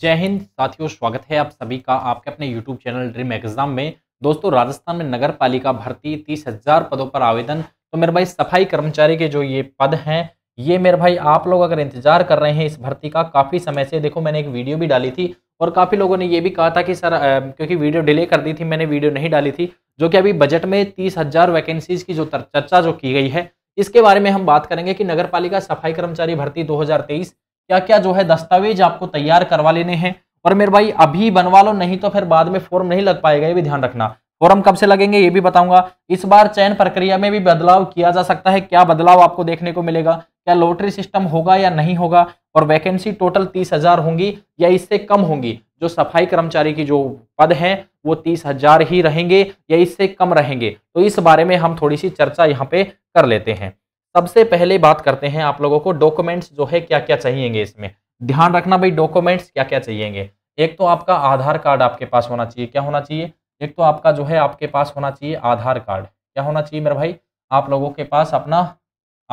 जय हिंद साथियों स्वागत है आप सभी का आपके अपने यूट्यूब चैनल ड्रीम एग्जाम में दोस्तों राजस्थान में नगर पालिका भर्ती तीस हजार पदों पर आवेदन तो मेरे भाई सफाई कर्मचारी के जो ये पद हैं ये मेरे भाई आप लोग अगर इंतजार कर रहे हैं इस भर्ती का काफ़ी समय से देखो मैंने एक वीडियो भी डाली थी और काफ़ी लोगों ने ये भी कहा था कि सर क्योंकि वीडियो डिले कर दी थी मैंने वीडियो नहीं डाली थी जो कि अभी बजट में तीस हज़ार वैकेंसीज़ की जो चर्चा जो की गई है इसके बारे में हम बात करेंगे कि नगर पालिका सफाई कर्मचारी भर्ती 2023 क्या क्या जो है दस्तावेज आपको तैयार करवा लेने हैं और मेरे भाई अभी बनवा लो नहीं तो फिर बाद में फॉर्म नहीं लग पाएगा ये भी ध्यान रखना फॉर्म कब से लगेंगे ये भी बताऊंगा इस बार चयन प्रक्रिया में भी बदलाव किया जा सकता है क्या बदलाव आपको देखने को मिलेगा क्या लॉटरी सिस्टम होगा या नहीं होगा और वैकेंसी टोटल तीस हजार होंगी या इससे कम होंगी जो सफाई कर्मचारी की जो पद हैं वो तीस हजार ही रहेंगे या इससे कम रहेंगे तो इस बारे में हम थोड़ी सी चर्चा यहाँ पे कर लेते हैं सबसे पहले बात करते हैं आप लोगों को डॉक्यूमेंट्स जो है क्या क्या चाहिएंगे इसमें ध्यान रखना भाई डॉक्यूमेंट्स क्या क्या चाहिएंगे एक तो आपका आधार कार्ड आपके पास होना चाहिए क्या होना चाहिए एक तो आपका जो है आपके पास होना चाहिए आधार कार्ड क्या होना चाहिए मेरा भाई आप लोगों के पास अपना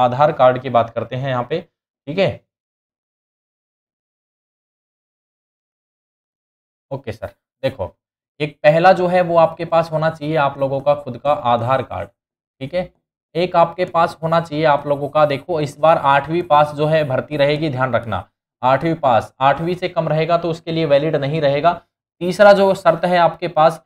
आधार कार्ड की बात करते हैं यहाँ पे ठीक है ओके सर देखो एक पहला जो है वो आपके पास होना चाहिए आप लोगों का खुद का आधार कार्ड ठीक है एक आपके पास होना चाहिए आप लोगों का देखो इस बार आठवीं पास जो है भर्ती रहेगी ध्यान रखना आठवीं पास आठवीं से कम रहेगा तो उसके लिए वैलिड नहीं रहेगा तीसरा जो शर्त है आपके पास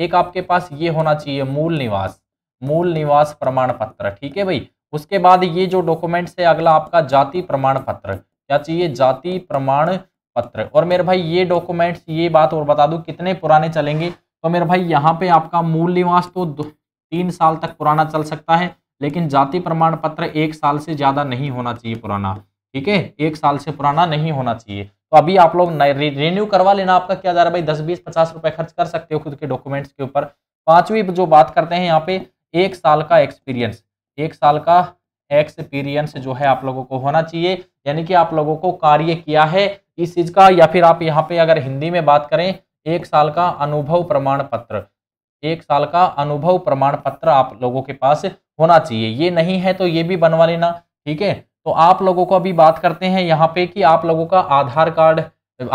एक आपके पास ये होना चाहिए मूल निवास मूल निवास प्रमाण पत्र ठीक है भाई उसके बाद ये जो डॉक्यूमेंट्स है अगला आपका जाति प्रमाण पत्र क्या चाहिए जाति प्रमाण पत्र और मेरे भाई ये डॉक्यूमेंट्स ये बात और बता दू कितने पुराने चलेंगे तो मेरे भाई यहाँ पे आपका मूल निवास तो तीन साल तक पुराना चल सकता है लेकिन जाति प्रमाण पत्र एक साल से ज़्यादा नहीं होना चाहिए पुराना ठीक है एक साल से पुराना नहीं होना चाहिए तो अभी आप लोग रिन्यू करवा लेना आपका क्या जा रहा है भाई दस बीस पचास रुपए खर्च कर सकते हो खुद के डॉक्यूमेंट्स के ऊपर पांचवी जो बात करते हैं यहाँ पे एक साल का एक्सपीरियंस एक साल का एक्सपीरियंस जो है आप लोगों को होना चाहिए यानी कि आप लोगों को कार्य किया है इस चीज का या फिर आप यहाँ पे अगर हिंदी में बात करें एक साल का अनुभव प्रमाण पत्र एक साल का अनुभव प्रमाण पत्र आप लोगों के पास होना चाहिए ये नहीं है तो ये भी बनवा लेना ठीक है तो आप लोगों को अभी बात करते हैं यहाँ पे कि आप लोगों का आधार कार्ड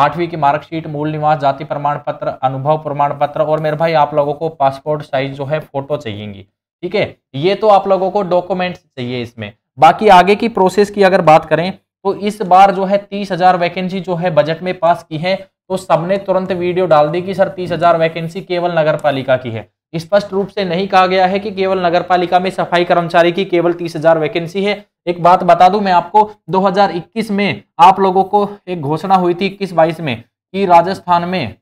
आठवीं की मार्कशीट मूल निवास जाति प्रमाण पत्र अनुभव प्रमाण पत्र और मेरे भाई आप लोगों को पासपोर्ट साइज जो है फोटो चाहिएगी ठीक है ये तो आप लोगों को डॉक्यूमेंट्स चाहिए इसमें बाकी आगे की प्रोसेस की अगर बात करें तो इस बार जो है तीस हजार वैकेंसी जो है बजट में पास की है तो सबने तुरंत वीडियो डाल दी कि सर तीस हजार वैकेंसी केवल नगर पालिका की है स्पष्ट रूप से नहीं कहा गया है कि केवल नगर पालिका में सफाई कर्मचारी की केवल तीस हजार वैकेंसी है एक बात बता दूं मैं आपको 2021 में आप लोगों को एक घोषणा हुई थी इक्कीस बाईस में कि राजस्थान में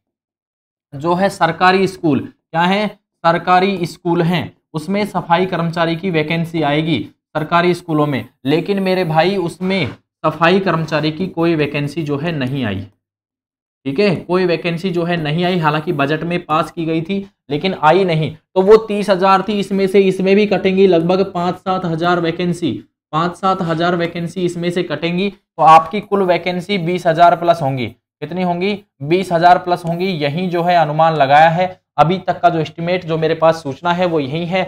जो है सरकारी स्कूल क्या है सरकारी स्कूल हैं उसमें सफाई कर्मचारी की वैकेंसी आएगी सरकारी स्कूलों में लेकिन मेरे भाई उसमें सफाई कर्मचारी की कोई वैकेंसी जो है नहीं आई ठीक है कोई वैकेंसी जो है नहीं आई हालांकि बजट में पास की गई थी लेकिन आई नहीं तो वो तीस हजार थी इसमें से इसमें भी कटेंगी लगभग पाँच सात हजार वैकेंसी पाँच सात हजार वैकेंसी इसमें से कटेंगी तो आपकी कुल वैकेंसी बीस हजार प्लस होंगी कितनी होंगी बीस हजार प्लस होंगी यही जो है अनुमान लगाया है अभी तक का जो एस्टिमेट जो मेरे पास सूचना है वो यही है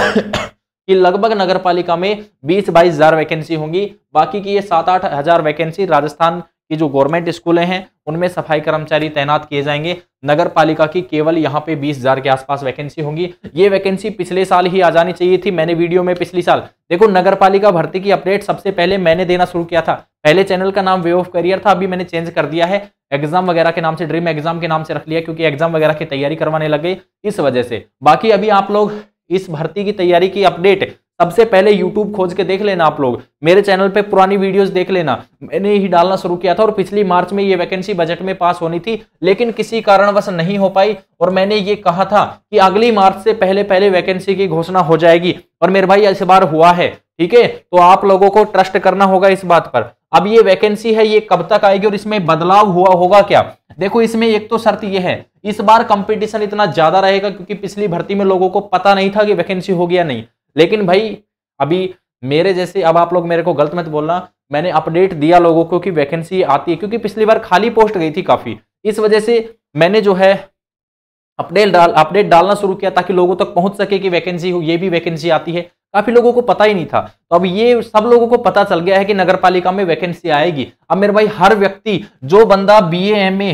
कि लगभग नगर पालिका में बीस बाईस हजार वैकेंसी होंगी बाकी की ये सात आठ हजार वैकेंसी राजस्थान कि जो गवर्नमेंट स्कूलें हैं उनमें सफाई कर्मचारी तैनात किए जाएंगे नगर पालिका की केवल यहाँ पे बीस हजार के आसपास वैकेंसी होंगी ये वैकेंसी पिछले साल ही आ जानी चाहिए थी मैंने वीडियो में पिछली साल देखो नगर पालिका भर्ती की अपडेट सबसे पहले मैंने देना शुरू किया था पहले चैनल का नाम वे ऑफ करियर था अभी मैंने चेंज कर दिया है एग्जाम वगैरह के नाम से ड्रीम एग्जाम के नाम से रख लिया क्योंकि एग्जाम वगैरह की तैयारी करवाने लग गई इस वजह से बाकी अभी आप लोग इस भर्ती की तैयारी की अपडेट सबसे पहले YouTube खोज के देख लेना आप लोग मेरे चैनल पे पुरानी वीडियोस देख लेना मैंने ही डालना शुरू किया था और पिछली मार्च में ये वैकेंसी बजट में पास होनी थी लेकिन किसी कारणवश नहीं हो पाई और मैंने ये कहा था कि अगली मार्च से पहले पहले वैकेंसी की घोषणा हो जाएगी और मेरे भाई इस बार हुआ है ठीक है तो आप लोगों को ट्रस्ट करना होगा इस बात पर अब ये वैकेंसी है ये कब तक आएगी और इसमें बदलाव हुआ होगा क्या देखो इसमें एक तो शर्त यह है इस बार कंपटीशन इतना ज्यादा रहेगा क्योंकि पिछली भर्ती में लोगों को पता नहीं था कि वैकेंसी होगी या नहीं लेकिन भाई अभी मेरे जैसे अब आप लोग मेरे को गलत मत बोलना मैंने अपडेट दिया लोगों को कि वैकेंसी आती है क्योंकि पिछली बार खाली पोस्ट गई थी काफ़ी इस वजह से मैंने जो है अपडेट डाल अपडेट डालना शुरू किया ताकि लोगों तक पहुंच सके कि वैकेंसी हो ये भी वैकेंसी आती है काफी लोगों को पता ही नहीं था तो अब ये सब लोगों को पता चल गया है कि नगर पालिका में वैकेंसी आएगी अब मेरे भाई हर व्यक्ति जो बंदा B A M A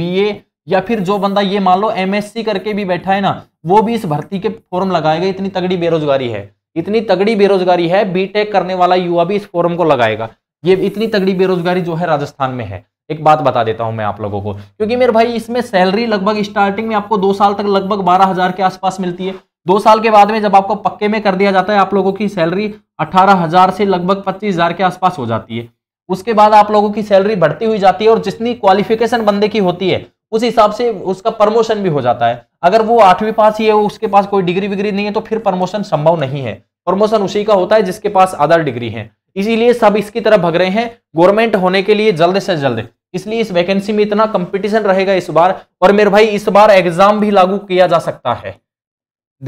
B A या फिर जो बंदा ये मान लो एमएससी करके भी बैठा है ना वो भी इस भर्ती के फॉर्म लगाएगा इतनी तगड़ी बेरोजगारी है इतनी तगड़ी बेरोजगारी है बीटेक करने वाला युवा भी इस फॉर्म को लगाएगा ये इतनी तगड़ी बेरोजगारी जो है राजस्थान में है एक बात बता देता हूं मैं आप लोगों को क्योंकि मेरे भाई इसमें सैलरी लगभग स्टार्टिंग में आपको दो साल तक लगभग बारह हजार के आसपास मिलती है दो साल के बाद में जब आपको पक्के में कर दिया जाता है आप लोगों की सैलरी अठारह हजार से लगभग पच्चीस हजार के आसपास हो जाती है उसके बाद आप लोगों की सैलरी बढ़ती हुई जाती है और जितनी क्वालिफिकेशन बंदे की होती है उस हिसाब से उसका प्रमोशन भी हो जाता है अगर वो आठवीं पास ही है उसके पास कोई डिग्री विग्री नहीं है तो फिर प्रमोशन संभव नहीं है प्रमोशन उसी का होता है जिसके पास अदर डिग्री है इसीलिए सब इसकी तरफ भग रहे हैं गवर्नमेंट होने के लिए जल्द से जल्द इसलिए इस वैकेंसी में इतना कंपटीशन रहेगा इस बार और मेरे भाई इस बार एग्जाम भी लागू किया जा सकता है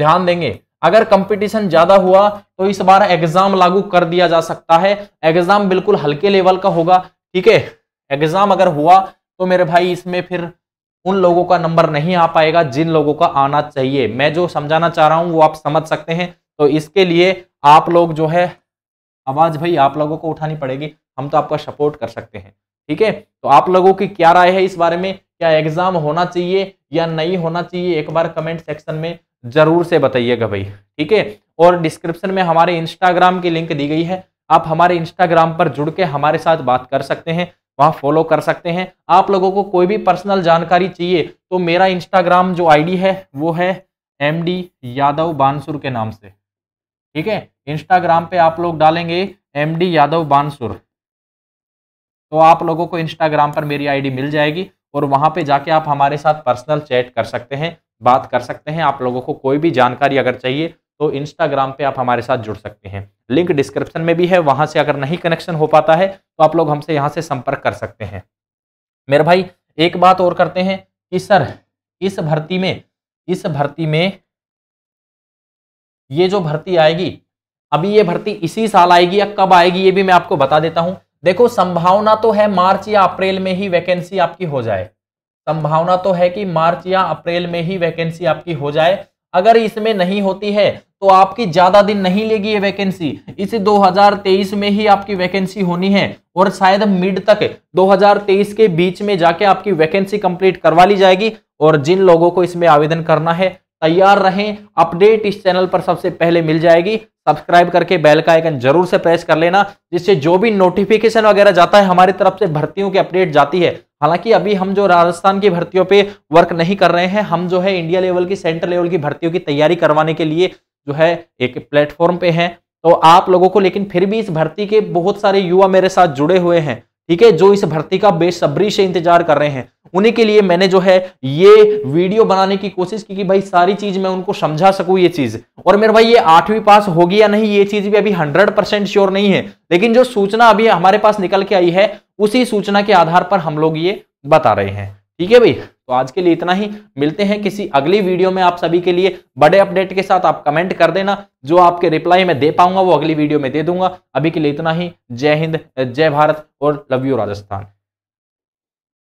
ध्यान देंगे अगर कंपटीशन ज्यादा हुआ तो इस बार एग्जाम लागू कर दिया जा सकता है एग्जाम बिल्कुल हल्के लेवल का होगा ठीक है एग्जाम अगर हुआ तो मेरे भाई इसमें फिर उन लोगों का नंबर नहीं आ पाएगा जिन लोगों का आना चाहिए मैं जो समझाना चाह रहा हूँ वो आप समझ सकते हैं तो इसके लिए आप लोग जो है आवाज़ भाई आप लोगों को उठानी पड़ेगी हम तो आपका सपोर्ट कर सकते हैं ठीक है तो आप लोगों की क्या राय है इस बारे में क्या एग्ज़ाम होना चाहिए या नहीं होना चाहिए एक बार कमेंट सेक्शन में ज़रूर से बताइएगा भाई ठीक है और डिस्क्रिप्शन में हमारे इंस्टाग्राम की लिंक दी गई है आप हमारे इंस्टाग्राम पर जुड़ के हमारे साथ बात कर सकते हैं वहाँ फॉलो कर सकते हैं आप लोगों को कोई भी पर्सनल जानकारी चाहिए तो मेरा इंस्टाग्राम जो आईडी है वो है एम डी यादव बानसुर के नाम से ठीक है इंस्टाग्राम पे आप लोग डालेंगे एम डी यादव बानसुर तो आप लोगों को इंस्टाग्राम पर मेरी आईडी मिल जाएगी और वहाँ पे जाके आप हमारे साथ पर्सनल चैट कर सकते हैं बात कर सकते हैं आप लोगों को कोई भी जानकारी अगर चाहिए तो इंस्टाग्राम पे आप हमारे साथ जुड़ सकते हैं लिंक डिस्क्रिप्शन में भी है वहाँ से अगर नहीं कनेक्शन हो पाता है तो आप लोग हमसे यहाँ से संपर्क कर सकते हैं मेरे भाई एक बात और करते हैं कि सर इस भर्ती में इस भर्ती में ये जो भर्ती आएगी अभी ये भर्ती इसी साल आएगी या कब आएगी ये भी मैं आपको बता देता हूं देखो संभावना तो है मार्च या अप्रैल में ही वैकेंसी आपकी हो जाए संभावना तो है कि मार्च या अप्रैल में ही वैकेंसी आपकी हो जाए अगर इसमें नहीं होती है तो आपकी ज़्यादा दिन नहीं लेगी ये वैकेंसी इसे 2023 में ही आपकी वैकेंसी होनी है और शायद मिड तक 2023 के बीच में जाके आपकी वैकेंसी कंप्लीट करवा ली जाएगी और जिन लोगों को इसमें आवेदन करना है तैयार रहें अपडेट इस चैनल पर सबसे पहले मिल जाएगी सब्सक्राइब करके बेल का आइकन जरूर से प्रेस कर लेना जिससे जो भी नोटिफिकेशन वगैरह जाता है हमारी तरफ से भर्तियों की अपडेट जाती है हालांकि अभी हम जो राजस्थान की भर्तियों पे वर्क नहीं कर रहे हैं हम जो है इंडिया लेवल की सेंट्रल लेवल की भर्तियों की तैयारी करवाने के लिए जो है एक प्लेटफॉर्म पे हैं तो आप लोगों को लेकिन फिर भी इस भर्ती के बहुत सारे युवा मेरे साथ जुड़े हुए हैं ठीक है जो इस भर्ती का बेसब्री से इंतजार कर रहे हैं उन्हीं के लिए मैंने जो है ये वीडियो बनाने की कोशिश की कि भाई सारी चीज मैं उनको समझा सकूं ये चीज और मेरे भाई ये आठवीं पास होगी या नहीं ये चीज भी अभी हंड्रेड परसेंट श्योर नहीं है लेकिन जो सूचना अभी हमारे पास निकल के आई है उसी सूचना के आधार पर हम लोग ये बता रहे हैं ठीक है भाई तो आज के लिए इतना ही मिलते हैं किसी अगली वीडियो में आप सभी के लिए बड़े अपडेट के साथ आप कमेंट कर देना जो आपके रिप्लाई में दे पाऊंगा वो अगली वीडियो में दे दूंगा अभी के लिए इतना ही जय हिंद जय भारत और लव यू राजस्थान